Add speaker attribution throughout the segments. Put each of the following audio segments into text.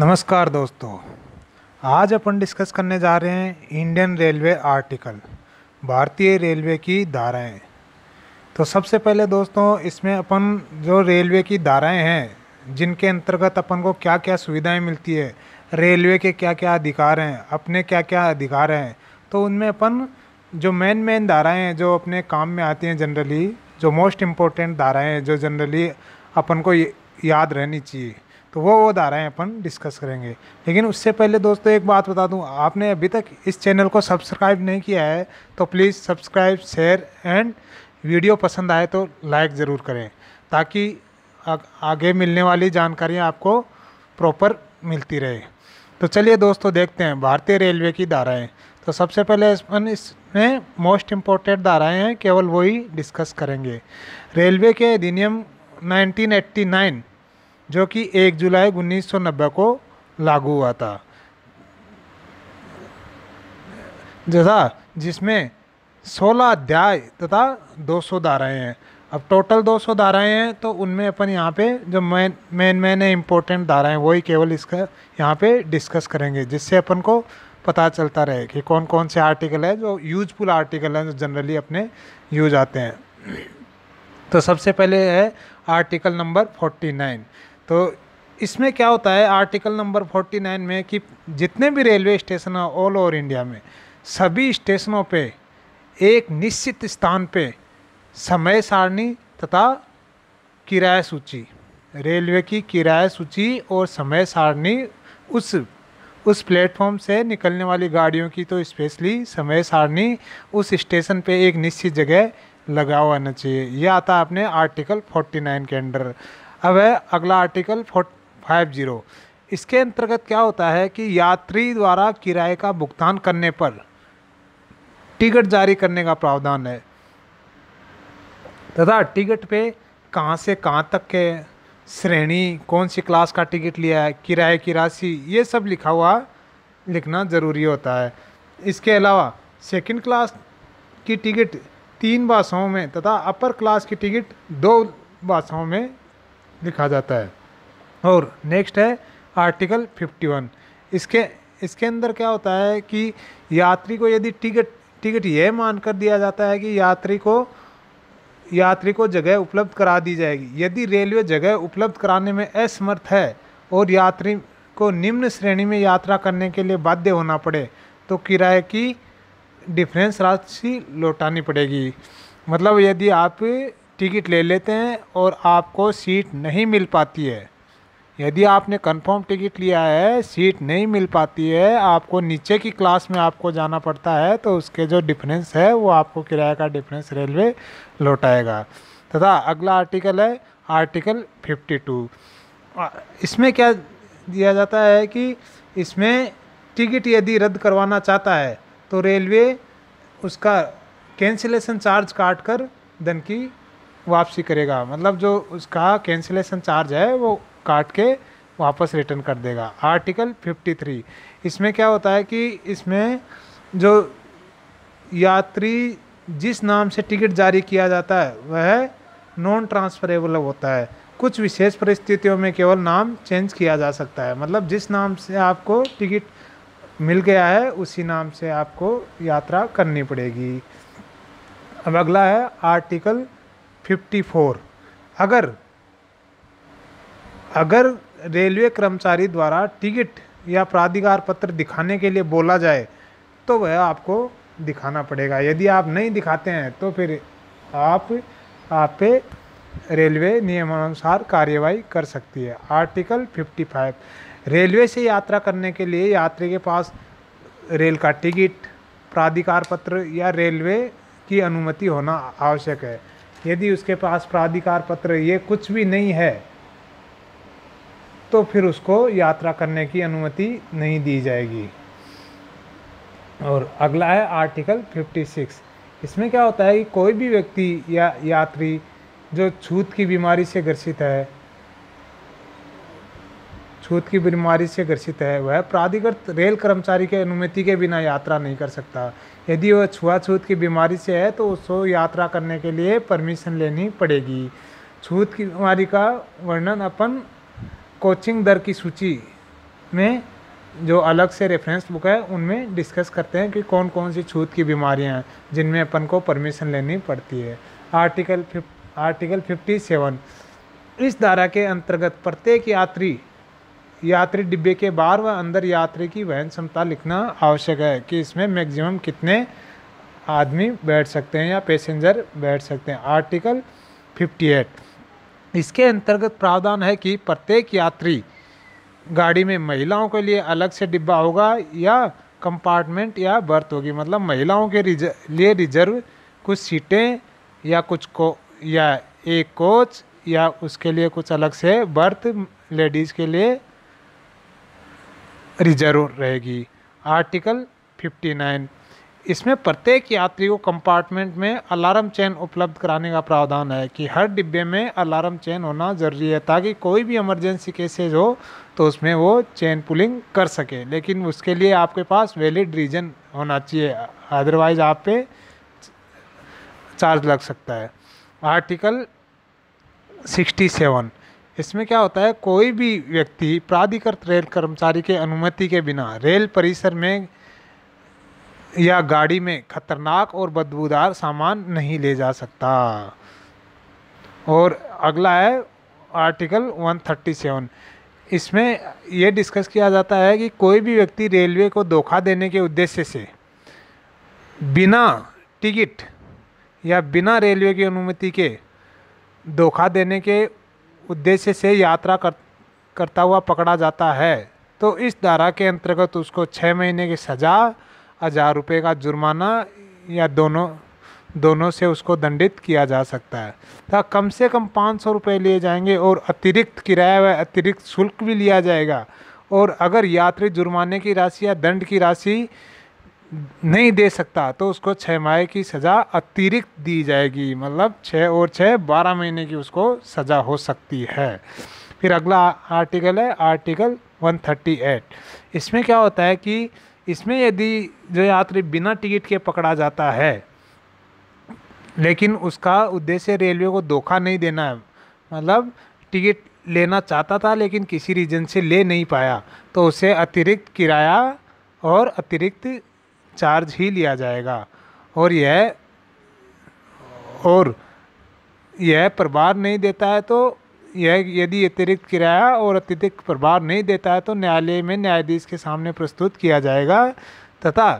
Speaker 1: नमस्कार दोस्तों आज अपन डिस्कस करने जा रहे हैं इंडियन रेलवे आर्टिकल भारतीय रेलवे की धाराएं तो सबसे पहले दोस्तों इसमें अपन जो रेलवे की धाराएं हैं जिनके अंतर्गत अपन को क्या क्या सुविधाएं मिलती है रेलवे के क्या क्या अधिकार हैं अपने क्या क्या अधिकार हैं तो उनमें अपन जो मेन मेन धाराएं हैं जो अपने काम में आती हैं जनरली जो मोस्ट इम्पोर्टेंट धाराएं हैं जो जनरली अपन को याद रहनी चाहिए तो वो वो धाराएँ अपन डिस्कस करेंगे लेकिन उससे पहले दोस्तों एक बात बता दूँ आपने अभी तक इस चैनल को सब्सक्राइब नहीं किया है तो please subscribe share and video पसंद आए तो लाइक ज़रूर करें ताकि आगे मिलने वाली जानकारियाँ आपको प्रॉपर मिलती रहे तो चलिए दोस्तों देखते हैं भारतीय रेलवे की धाराएँ तो सबसे पहले अपन इसमें मोस्ट इम्पोर्टेंट धाराएँ हैं केवल वही डिस्कस करेंगे रेलवे के अधिनियम नाइनटीन जो कि 1 जुलाई 1990 को लागू हुआ था जैसा जिसमें 16 अध्याय तथा 200 धाराएं हैं अब टोटल 200 धाराएं हैं तो उनमें अपन यहाँ पे जो मेन मेन मेन इम्पोर्टेंट धाराएं वही केवल इसका यहाँ पे डिस्कस करेंगे जिससे अपन को पता चलता रहे कि कौन कौन से आर्टिकल है जो यूजफुल आर्टिकल हैं जो जनरली अपने यूज आते हैं तो सबसे पहले है आर्टिकल नंबर नाइन तो इसमें क्या होता है आर्टिकल नंबर 49 में कि जितने भी रेलवे स्टेशन हैं ऑल ओवर इंडिया में सभी स्टेशनों पे एक निश्चित स्थान पे समय सारणी तथा किराया सूची रेलवे की किराया सूची और समय सारणी उस उस प्लेटफॉर्म से निकलने वाली गाड़ियों की तो स्पेशली समय सारणी उस स्टेशन पे एक निश्चित जगह लगा हुआ चाहिए यह आता है अपने आर्टिकल 49 के अंडर अब है अगला आर्टिकल फोर फाइव जीरो इसके अंतर्गत क्या होता है कि यात्री द्वारा किराए का भुगतान करने पर टिकट जारी करने का प्रावधान है तथा टिकट पे कहाँ से कहाँ तक के श्रेणी कौन सी क्लास का टिकट लिया है किराए की राशि ये सब लिखा हुआ लिखना ज़रूरी होता है इसके अलावा सेकंड क्लास की टिकट तीन भाषाओं में तथा अपर क्लास की टिकट दो भाषाओं में लिखा जाता है और नेक्स्ट है आर्टिकल 51 इसके इसके अंदर क्या होता है कि यात्री को यदि टिकट टिकट यह मानकर दिया जाता है कि यात्री को यात्री को जगह उपलब्ध करा दी जाएगी यदि रेलवे जगह उपलब्ध कराने में असमर्थ है और यात्री को निम्न श्रेणी में यात्रा करने के लिए बाध्य होना पड़े तो किराए की डिफरेंस राशि लौटानी पड़ेगी मतलब यदि आप टिकट ले लेते हैं और आपको सीट नहीं मिल पाती है यदि आपने कंफर्म टिकट लिया है सीट नहीं मिल पाती है आपको नीचे की क्लास में आपको जाना पड़ता है तो उसके जो डिफरेंस है वो आपको किराए का डिफरेंस रेलवे लौटाएगा तथा अगला आर्टिकल है आर्टिकल 52 इसमें क्या दिया जाता है कि इसमें टिकट यदि रद्द करवाना चाहता है तो रेलवे उसका कैंसिलेशन चार्ज काट कर धन की वापसी करेगा मतलब जो उसका कैंसिलेशन चार्ज है वो काट के वापस रिटर्न कर देगा आर्टिकल 53 इसमें क्या होता है कि इसमें जो यात्री जिस नाम से टिकट जारी किया जाता है वह नॉन ट्रांसफरेबल होता है कुछ विशेष परिस्थितियों में केवल नाम चेंज किया जा सकता है मतलब जिस नाम से आपको टिकट मिल गया है उसी नाम से आपको यात्रा करनी पड़ेगी अब अगला है आर्टिकल 54 अगर अगर रेलवे कर्मचारी द्वारा टिकट या प्राधिकार पत्र दिखाने के लिए बोला जाए तो वह आपको दिखाना पड़ेगा यदि आप नहीं दिखाते हैं तो फिर आप आप पे रेलवे नियमानुसार कार्यवाही कर सकती है आर्टिकल 55 रेलवे से यात्रा करने के लिए यात्री के पास रेल का टिकट प्राधिकार पत्र या रेलवे की अनुमति होना आवश्यक है यदि उसके पास प्राधिकार पत्र ये कुछ भी नहीं है तो फिर उसको यात्रा करने की अनुमति नहीं दी जाएगी और अगला है आर्टिकल 56 इसमें क्या होता है कि कोई भी व्यक्ति या यात्री जो छूत की बीमारी से ग्रसित है छूत की बीमारी से ग्रसित है वह प्राधिकृत रेल कर्मचारी के अनुमति के बिना यात्रा नहीं कर सकता यदि वह छुआछूत की बीमारी से है तो उसको यात्रा करने के लिए परमिशन लेनी पड़ेगी छूत की बीमारी का वर्णन अपन कोचिंग दर की सूची में जो अलग से रेफरेंस बुक है उनमें डिस्कस करते हैं कि कौन कौन सी छूत की बीमारियां हैं जिनमें अपन को परमिशन लेनी पड़ती है article fif article fifty seven इस धारा के अंतर्गत प्रत्येक यात्री यात्री डिब्बे के बाहर व अंदर यात्री की वहन क्षमता लिखना आवश्यक है कि इसमें मैक्सिमम कितने आदमी बैठ सकते हैं या पैसेंजर बैठ सकते हैं आर्टिकल 58 इसके अंतर्गत प्रावधान है कि प्रत्येक यात्री गाड़ी में महिलाओं के लिए अलग से डिब्बा होगा या कंपार्टमेंट या बर्थ होगी मतलब महिलाओं के रिज लिए रिजर्व कुछ सीटें या कुछ को या एक कोच या उसके लिए कुछ अलग से बर्थ लेडीज़ के लिए रिजर्व रहेगी आर्टिकल 59 इसमें प्रत्येक यात्री को कंपार्टमेंट में अलार्म चैन उपलब्ध कराने का प्रावधान है कि हर डिब्बे में अलार्म चैन होना ज़रूरी है ताकि कोई भी इमरजेंसी केसेज हो तो उसमें वो चैन पुलिंग कर सके लेकिन उसके लिए आपके पास वैलिड रीजन होना चाहिए अदरवाइज़ आप पे चार्ज लग सकता है आर्टिकल 67 इसमें क्या होता है कोई भी व्यक्ति प्राधिकृत रेल कर्मचारी के अनुमति के बिना रेल परिसर में या गाड़ी में खतरनाक और बदबूदार सामान नहीं ले जा सकता और अगला है आर्टिकल 137 इसमें यह डिस्कस किया जाता है कि कोई भी व्यक्ति रेलवे को धोखा देने के उद्देश्य से बिना टिकट या बिना रेलवे की अनुमति के धोखा देने के उद्देश्य से यात्रा कर करता हुआ पकड़ा जाता है तो इस धारा के अंतर्गत उसको छः महीने की सज़ा हज़ार रुपये का जुर्माना या दोनों दोनों से उसको दंडित किया जा सकता है तो कम से कम पाँच सौ रुपये लिए जाएंगे और अतिरिक्त किराया व अतिरिक्त शुल्क भी लिया जाएगा और अगर यात्री जुर्माने की राशि या दंड की राशि नहीं दे सकता तो उसको छः माह की सज़ा अतिरिक्त दी जाएगी मतलब छः और छः बारह महीने की उसको सज़ा हो सकती है फिर अगला आर्टिकल है आर्टिकल 138 इसमें क्या होता है कि इसमें यदि जो यात्री बिना टिकट के पकड़ा जाता है लेकिन उसका उद्देश्य रेलवे को धोखा नहीं देना है मतलब टिकट लेना चाहता था लेकिन किसी रीजन से ले नहीं पाया तो उसे अतिरिक्त किराया और अतिरिक्त चार्ज ही लिया जाएगा और यह और यह प्रभार नहीं देता है तो यह यदि अतिरिक्त किराया और अत्यधिक प्रभार नहीं देता है तो न्यायालय में न्यायाधीश के सामने प्रस्तुत किया जाएगा तथा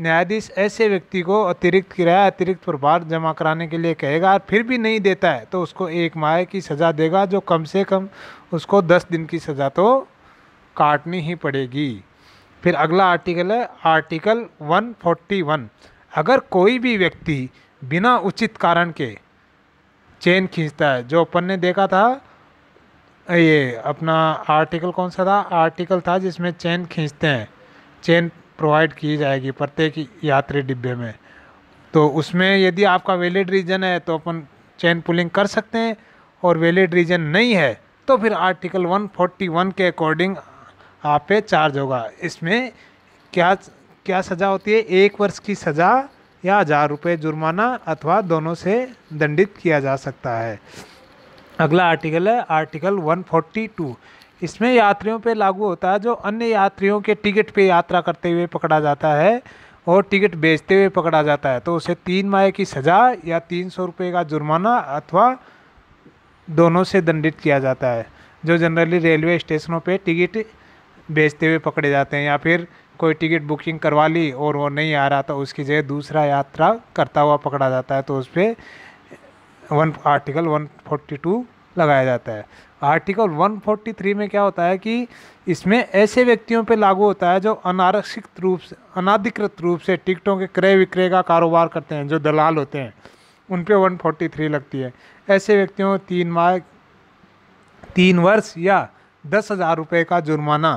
Speaker 1: न्यायाधीश ऐसे व्यक्ति को अतिरिक्त किराया अतिरिक्त प्रभार जमा कराने के लिए कहेगा और फिर भी नहीं देता है तो उसको एक माह की सज़ा देगा जो कम से कम उसको दस दिन की सज़ा तो काटनी ही पड़ेगी फिर अगला आर्टिकल है आर्टिकल 141 अगर कोई भी व्यक्ति बिना उचित कारण के चेन खींचता है जो अपन ने देखा था ये अपना आर्टिकल कौन सा था आर्टिकल था जिसमें चेन खींचते हैं चेन प्रोवाइड की जाएगी प्रत्येक यात्री डिब्बे में तो उसमें यदि आपका वैलिड रीज़न है तो अपन चेन पुलिंग कर सकते हैं और वैलिड रीज़न नहीं है तो फिर आर्टिकल 141 के अकॉर्डिंग आप पे चार्ज होगा इसमें क्या क्या सज़ा होती है एक वर्ष की सज़ा या हज़ार रुपये जुर्माना अथवा दोनों से दंडित किया जा सकता है अगला आर्टिकल है आर्टिकल 142 इसमें यात्रियों पे लागू होता है जो अन्य यात्रियों के टिकट पे यात्रा करते हुए पकड़ा जाता है और टिकट बेचते हुए पकड़ा जाता है तो उसे तीन माह की सज़ा या तीन सौ रुपये का जुर्माना अथवा दोनों से दंडित किया जाता है जो जनरली रेलवे स्टेशनों पे टिकट बेचते हुए पकड़े जाते हैं या फिर कोई टिकट बुकिंग करवा ली और वो नहीं आ रहा था तो उसकी जगह दूसरा यात्रा करता हुआ पकड़ा जाता है तो उस पर वन आर्टिकल 142 लगाया जाता है आर्टिकल 143 में क्या होता है कि इसमें ऐसे व्यक्तियों पर लागू होता है जो अनारक्षित रूप से अनाधिकृत रूप से टिकटों के क्रय विक्रय का कारोबार करते हैं जो दलाल होते हैं उन फोर्टी थ्री लगती है ऐसे व्यक्तियों तीन माह तीन वर्ष या दस हज़ार रुपये का जुर्माना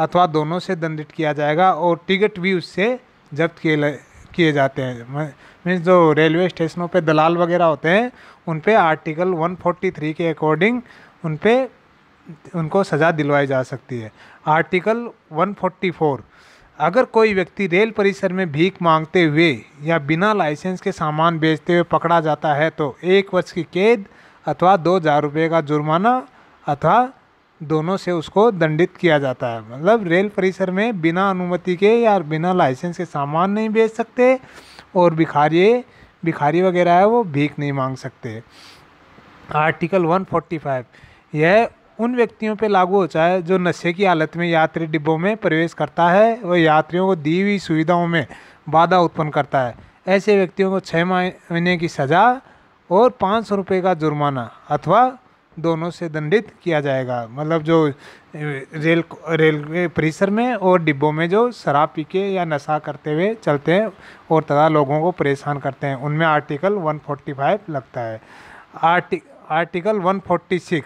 Speaker 1: अथवा दोनों से दंडित किया जाएगा और टिकट भी उससे जब्त किए किए जाते हैं मीन्स जो रेलवे स्टेशनों पे दलाल वगैरह होते हैं उन पे आर्टिकल 143 के अकॉर्डिंग उन पे उनको सज़ा दिलवाई जा सकती है आर्टिकल 144 अगर कोई व्यक्ति रेल परिसर में भीख मांगते हुए या बिना लाइसेंस के सामान बेचते हुए पकड़ा जाता है तो एक वर्ष की कैद अथवा दो हज़ार रुपये का जुर्माना अथवा दोनों से उसको दंडित किया जाता है मतलब रेल परिसर में बिना अनुमति के या बिना लाइसेंस के सामान नहीं बेच सकते और भिखारी भिखारी वगैरह है वो भीख नहीं मांग सकते आर्टिकल 145 यह उन व्यक्तियों पर लागू होता है जो नशे की हालत में यात्री डिब्बों में प्रवेश करता है वह यात्रियों को दी हुई सुविधाओं में बाधा उत्पन्न करता है ऐसे व्यक्तियों को छः महीने की सज़ा और पाँच सौ रुपये का जुर्माना अथवा दोनों से दंडित किया जाएगा मतलब जो रेल रेलवे परिसर में और डिब्बों में जो शराब पी के या नशा करते हुए चलते हैं और तथा लोगों को परेशान करते हैं उनमें आर्टिकल 145 लगता है आर्टि आर्टिकल 146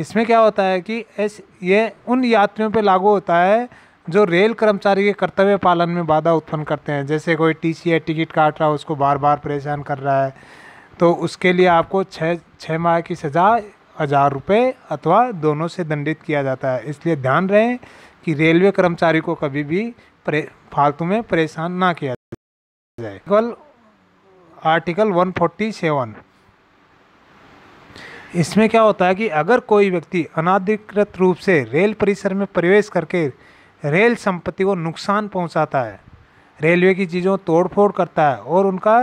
Speaker 1: इसमें क्या होता है कि एस ये उन यात्रियों पर लागू होता है जो रेल कर्मचारी के कर्तव्य पालन में बाधा उत्पन्न करते हैं जैसे कोई टी सी टिकट काट रहा है उसको बार बार परेशान कर रहा है तो उसके लिए आपको छः छः माह की सज़ा हज़ार रुपये अथवा दोनों से दंडित किया जाता है इसलिए ध्यान रहे कि रेलवे कर्मचारी को कभी भी फालतू में परेशान ना किया जाए केवल आर्टिकल 147 इसमें क्या होता है कि अगर कोई व्यक्ति अनाधिकृत रूप से रेल परिसर में प्रवेश करके रेल संपत्ति को नुकसान पहुंचाता है रेलवे की चीज़ों तोड़फोड़ करता है और उनका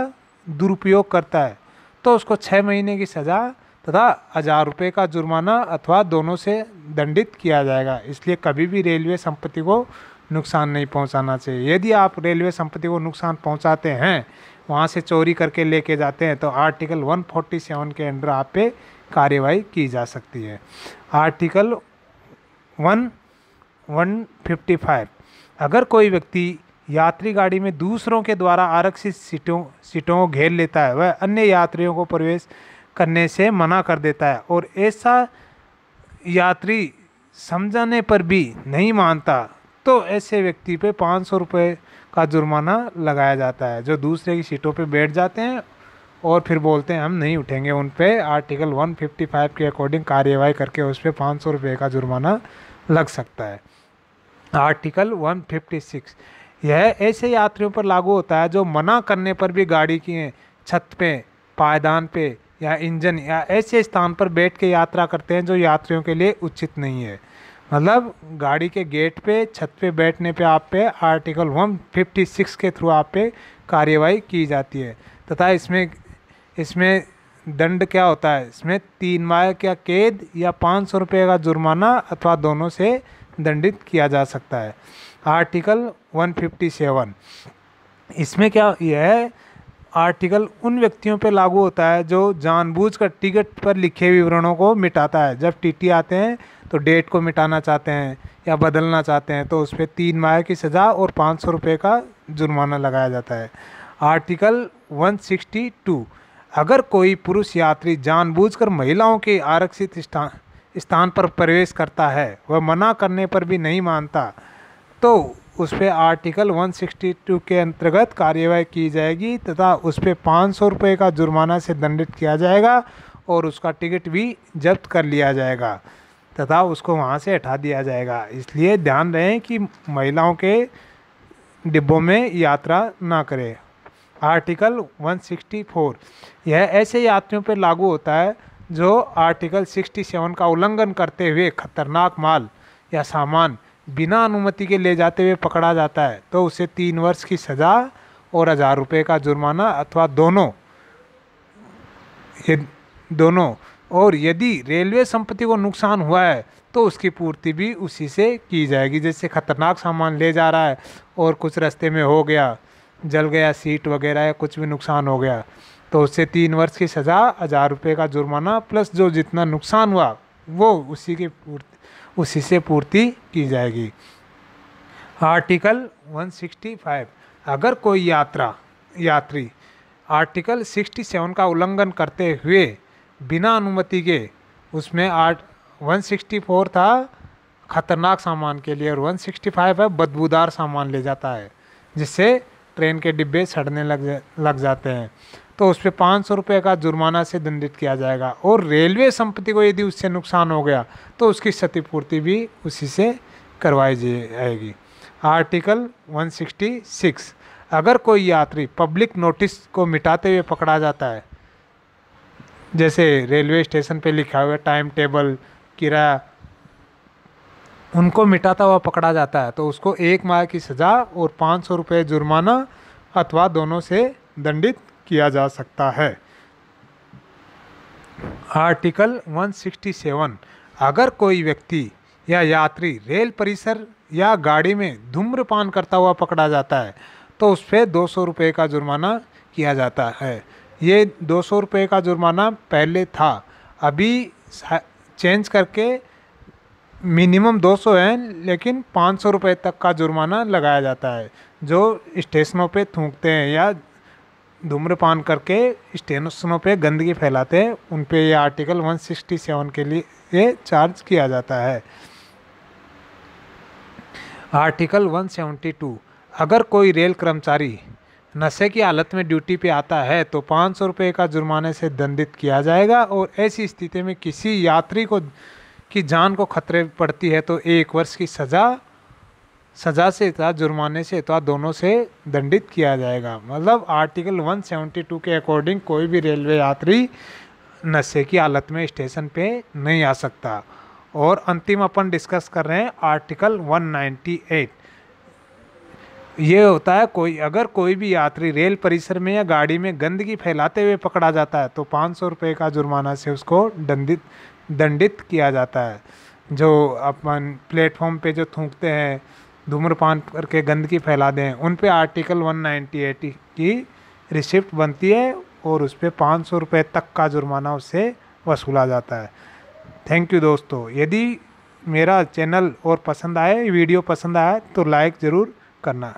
Speaker 1: दुरुपयोग करता है तो उसको छः महीने की सज़ा तथा हज़ार रुपये का जुर्माना अथवा दोनों से दंडित किया जाएगा इसलिए कभी भी रेलवे संपत्ति को नुकसान नहीं पहुंचाना चाहिए यदि आप रेलवे संपत्ति को नुकसान पहुंचाते हैं वहाँ से चोरी करके लेके जाते हैं तो आर्टिकल 147 के अंडर आप पे कार्यवाही की जा सकती है article one one fifty five अगर कोई व्यक्ति यात्री गाड़ी में दूसरों के द्वारा आरक्षित सीटों सीटों को घेर लेता है वह अन्य यात्रियों को प्रवेश करने से मना कर देता है और ऐसा यात्री समझाने पर भी नहीं मानता तो ऐसे व्यक्ति पे पाँच सौ रुपये का जुर्माना लगाया जाता है जो दूसरे की सीटों पे बैठ जाते हैं और फिर बोलते हैं हम नहीं उठेंगे उन पर आर्टिकल 155 के अकॉर्डिंग कार्यवाही करके उस पर पाँच सौ रुपये का जुर्माना लग सकता है आर्टिकल 156 यह ऐसे यात्रियों पर लागू होता है जो मना करने पर भी गाड़ी की छत पे पायदान पे या इंजन या ऐसे स्थान पर बैठ के यात्रा करते हैं जो यात्रियों के लिए उचित नहीं है मतलब गाड़ी के गेट पे छत पे बैठने पे आप पे आर्टिकल वन फिफ्टी सिक्स के थ्रू आप पे कार्रवाई की जाती है तथा इसमें इसमें दंड क्या होता है इसमें तीन माह का कैद या पाँच सौ रुपये का जुर्माना अथवा दोनों से दंडित किया जा सकता है आर्टिकल 157 इसमें क्या यह है आर्टिकल उन व्यक्तियों पर लागू होता है जो जानबूझकर टिकट पर लिखे विवरणों को मिटाता है जब टीटी आते हैं तो डेट को मिटाना चाहते हैं या बदलना चाहते हैं तो उस पर तीन माह की सज़ा और पाँच सौ रुपये का जुर्माना लगाया जाता है आर्टिकल 162 अगर कोई पुरुष यात्री जानबूझकर महिलाओं के आरक्षित स्थान स्थान पर प्रवेश करता है वह मना करने पर भी नहीं मानता तो उस पर आर्टिकल 162 के अंतर्गत कार्यवाही की जाएगी तथा उस पर पाँच सौ रुपये का जुर्माना से दंडित किया जाएगा और उसका टिकट भी जब्त कर लिया जाएगा तथा उसको वहाँ से हटा दिया जाएगा इसलिए ध्यान रहे कि महिलाओं के डिब्बों में यात्रा ना करें आर्टिकल 164 यह ऐसे यात्रियों पर लागू होता है जो आर्टिकल 67 का उल्लंघन करते हुए खतरनाक माल या सामान बिना अनुमति के ले जाते हुए पकड़ा जाता है तो उसे तीन वर्ष की सज़ा और हज़ार रुपये का जुर्माना अथवा दोनों ये दोनों और यदि रेलवे संपत्ति को नुकसान हुआ है तो उसकी पूर्ति भी उसी से की जाएगी जैसे खतरनाक सामान ले जा रहा है और कुछ रास्ते में हो गया जल गया सीट वगैरह या कुछ भी नुकसान हो गया तो उससे तीन वर्ष की सज़ा हज़ार रुपये का जुर्माना प्लस जो जितना नुकसान हुआ वो उसी के पूर्ति उसी से पूर्ति की जाएगी आर्टिकल 165 अगर कोई यात्रा यात्री आर्टिकल 67 का उल्लंघन करते हुए बिना अनुमति के उसमें आर्ट 164 था ख़तरनाक सामान के लिए और 165 है बदबूदार सामान ले जाता है जिससे ट्रेन के डिब्बे सड़ने लग जा लग जाते हैं तो उस पर पाँच सौ रुपये का जुर्माना से दंडित किया जाएगा और रेलवे संपत्ति को यदि उससे नुकसान हो गया तो उसकी क्षतिपूर्ति भी उसी से करवाई जाएगी आर्टिकल 166 अगर कोई यात्री पब्लिक नोटिस को मिटाते हुए पकड़ा जाता है जैसे रेलवे स्टेशन पे लिखा हुआ टाइम टेबल किराया उनको मिटाता हुआ पकड़ा जाता है तो उसको एक माह की सज़ा और पाँच सौ रुपये जुर्माना अथवा दोनों से दंडित किया जा सकता है आर्टिकल 167 अगर कोई व्यक्ति या यात्री रेल परिसर या गाड़ी में धूम्रपान करता हुआ पकड़ा जाता है तो उस पर दो सौ रुपये का जुर्माना किया जाता है ये दो सौ रुपये का जुर्माना पहले था अभी चेंज करके मिनिमम 200 है लेकिन 500 रुपए तक का जुर्माना लगाया जाता है जो स्टेशनों पे थूकते हैं या धूम्रपान करके स्टेशनों पे गंदगी फैलाते हैं उन पे ये आर्टिकल 167 के लिए ये चार्ज किया जाता है आर्टिकल 172 अगर कोई रेल कर्मचारी नशे की हालत में ड्यूटी पे आता है तो पाँच सौ रुपये का जुर्माने से दंडित किया जाएगा और ऐसी स्थिति में किसी यात्री को की जान को खतरे पड़ती है तो एक वर्ष की सज़ा सजा से इतवा जुर्माने से इतवा दोनों से दंडित किया जाएगा मतलब आर्टिकल 172 के अकॉर्डिंग कोई भी रेलवे यात्री नशे की हालत में स्टेशन पे नहीं आ सकता और अंतिम अपन डिस्कस कर रहे हैं आर्टिकल 198 ये होता है कोई अगर कोई भी यात्री रेल परिसर में या गाड़ी में गंदगी फैलाते हुए पकड़ा जाता है तो पाँच सौ रुपये का जुर्माना से उसको दंडित दंडित किया जाता है जो अपन प्लेटफॉर्म पे जो थूकते हैं धूम्रपान करके गंदगी फैला दें उन पे आर्टिकल 198 की रिसिप्ट बनती है और उस पर पाँच सौ रुपये तक का जुर्माना उससे वसूला जाता है थैंक यू दोस्तों यदि मेरा चैनल और पसंद आए वीडियो पसंद आए तो लाइक ज़रूर करना